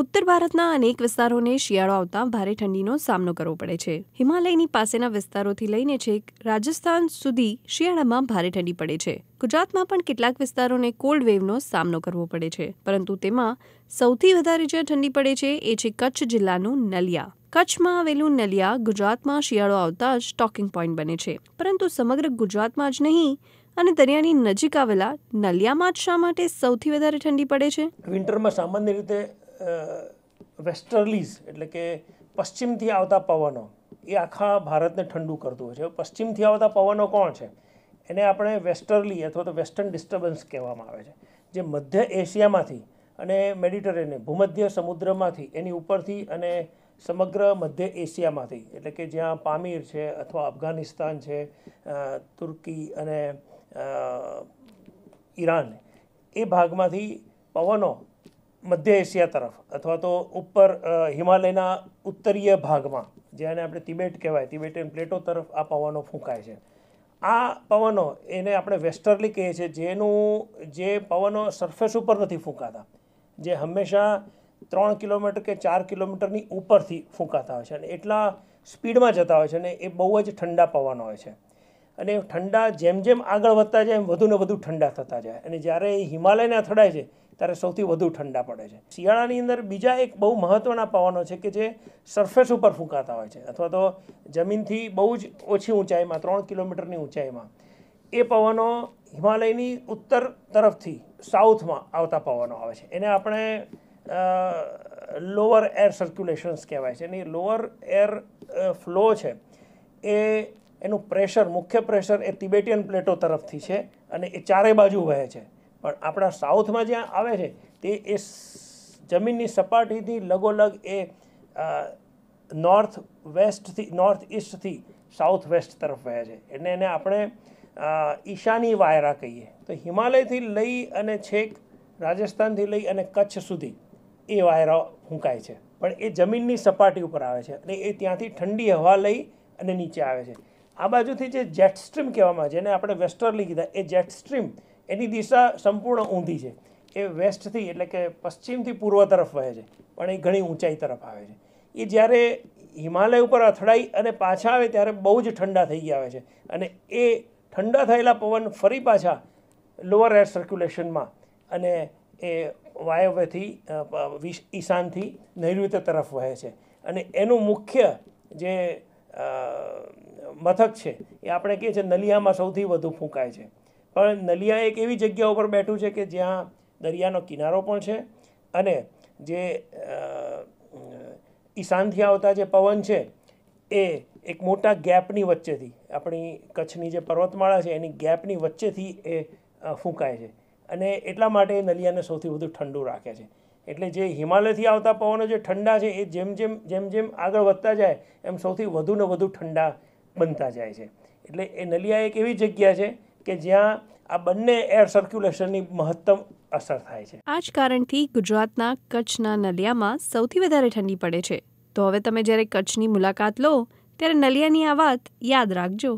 ઉત્તર ભારતના અનેક વિસ્તારોને શિયાળો આવતા ભારે ઠંડીનો સામનો કરવો પડે છે હિમાલયની પાસેના વિસ્તારોથી લઈને છેક રાજસ્થાન સુધી શિયાળામાં ભારે ઠંડી પડે છે ગુજરાતમાં પણ કેટલાક વિસ્તારોને કોલ્ડ વેવનો સામનો કરવો પડે છે પરંતુ તેમાં સૌથી વધારે જ્યાં ઠંડી પડે છે એ છે કચ્છ જિલ્લાનું નલિયા કચ્છમાં આવેલું નલિયા ગુજરાતમાં શિયાળો આવતા જ ટોકિંગ પોઈન્ટ બને છે પરંતુ સમગ્ર ગુજરાતમાં જ નહીં અને દરિયાની નજીક આવેલા નલિયામાં જ શા માટે સૌથી વધારે ઠંડી પડે છે વિન્ટરમાં સામાન્ય રીતે વેસ્ટર્લીઝ એટલે કે પશ્ચિમથી આવતા પવનો એ આખા ભારતને ઠંડુ કરતું હોય છે પશ્ચિમથી આવતા પવનો કોણ છે એને આપણે વેસ્ટર્લી અથવા તો વેસ્ટર્ન ડિસ્ટર્બન્સ કહેવામાં આવે છે જે મધ્ય એશિયામાંથી અને મેડિટરેનિયન ભૂમધ્ય સમુદ્રમાંથી એની ઉપરથી અને સમગ્ર મધ્ય એશિયામાંથી એટલે કે જ્યાં પામીર છે અથવા અફઘાનિસ્તાન છે તુર્કી અને ઈરાન એ ભાગમાંથી પવનો મધ્ય એશિયા તરફ અથવા તો ઉપર હિમાલયના ઉત્તરીય ભાગમાં જેને આપણે તિબેટ કહેવાય તિબેટિયન પ્લેટો તરફ આ પવનો ફૂંકાય છે આ પવનો એને આપણે વેસ્ટર્લી કહીએ છીએ જેનું જે પવનો સરફેસ ઉપર નથી ફૂંકાતા જે હંમેશા ત્રણ કિલોમીટર કે ચાર કિલોમીટરની ઉપરથી ફૂંકાતા હોય છે અને એટલા સ્પીડમાં જતા હોય છે અને એ બહુ જ ઠંડા પવનો હોય છે અને ઠંડા જેમ જેમ આગળ વધતા જાય એમ વધુ ને વધુ ઠંડા થતા જાય અને જ્યારે એ હિમાલયને અથડાય છે ત્યારે સૌથી વધુ ઠંડા પડે છે શિયાળાની અંદર બીજા એક બહુ મહત્ત્વના પવનો છે કે જે સરફેસ ઉપર ફૂંકાતા હોય છે અથવા તો જમીનથી બહુ જ ઓછી ઊંચાઈમાં ત્રણ કિલોમીટરની ઊંચાઈમાં એ પવનો હિમાલયની ઉત્તર તરફથી સાઉથમાં આવતા પવનો આવે છે એને આપણે લોઅર એર સર્ક્યુલેશન્સ કહેવાય છે એની લોઅર એર ફ્લો છે એ એનું પ્રેશર મુખ્ય પ્રેશર એ તિબેટિયન પ્લેટો તરફથી છે અને એ ચારે બાજુ વહે છે પણ આપણા સાઉથમાં જ્યાં આવે છે તે એ જમીનની સપાટીથી લગોલગ એ નોર્થ વેસ્ટથી નોર્થ ઇસ્ટથી સાઉથ વેસ્ટ તરફ વહે છે એટલે એને આપણે ઈશાની વાયરા કહીએ તો હિમાલયથી લઈ અને છેક રાજસ્થાનથી લઈ અને કચ્છ સુધી એ વાયરા ફૂંકાય છે પણ એ જમીનની સપાટી ઉપર આવે છે અને એ ત્યાંથી ઠંડી હવા લઈ અને નીચે આવે છે આ બાજુથી જે જેટ સ્ટ્રીમ કહેવામાં જેને આપણે વેસ્ટર્લી કીધા એ જેટ સ્ટ્રીમ એની દિશા સંપૂર્ણ ઊંધી છે એ વેસ્ટથી એટલે કે પશ્ચિમથી પૂર્વ તરફ વહે છે પણ એ ઘણી ઊંચાઈ તરફ આવે છે એ જ્યારે હિમાલય ઉપર અથડાઈ અને પાછા આવે ત્યારે બહુ જ ઠંડા થઈ ગયા આવે છે અને એ ઠંડા થયેલા પવન ફરી પાછા લોઅર એર સર્ક્યુલેશનમાં અને એ વાયવ્યથી ઈશાનથી નૈઋત્ય તરફ વહે છે અને એનું મુખ્ય જે મથક છે એ આપણે કહીએ છીએ નલિયામાં સૌથી વધુ ફૂંકાય છે પણ નલિયા એક એવી જગ્યા ઉપર બેઠું છે કે જ્યાં દરિયાનો કિનારો પણ છે અને જે ઈશાનથી આવતા જે પવન છે એ એક મોટા ગેપની વચ્ચેથી આપણી કચ્છની જે પર્વતમાળા છે એની ગેપની વચ્ચેથી એ ફૂંકાય છે અને એટલા માટે નલિયાને સૌથી વધુ ઠંડુ રાખે છે એટલે જે હિમાલયથી આવતા પવનો જે ઠંડા છે એ જેમ જેમ જેમ જેમ આગળ વધતા જાય એમ સૌથી વધુ ને વધુ ઠંડા બનતા જાય છે એટલે એ નલિયા એક એવી જગ્યા છે કે જ્યાં આ બંને એર સર્ક્યુલેશનની મહત્તમ અસર થાય છે આ જ કારણથી ગુજરાતના કચ્છના નલિયામાં સૌથી વધારે ઠંડી પડે છે તો હવે તમે જ્યારે કચ્છની મુલાકાત લો ત્યારે નલિયાની આ વાત યાદ રાખજો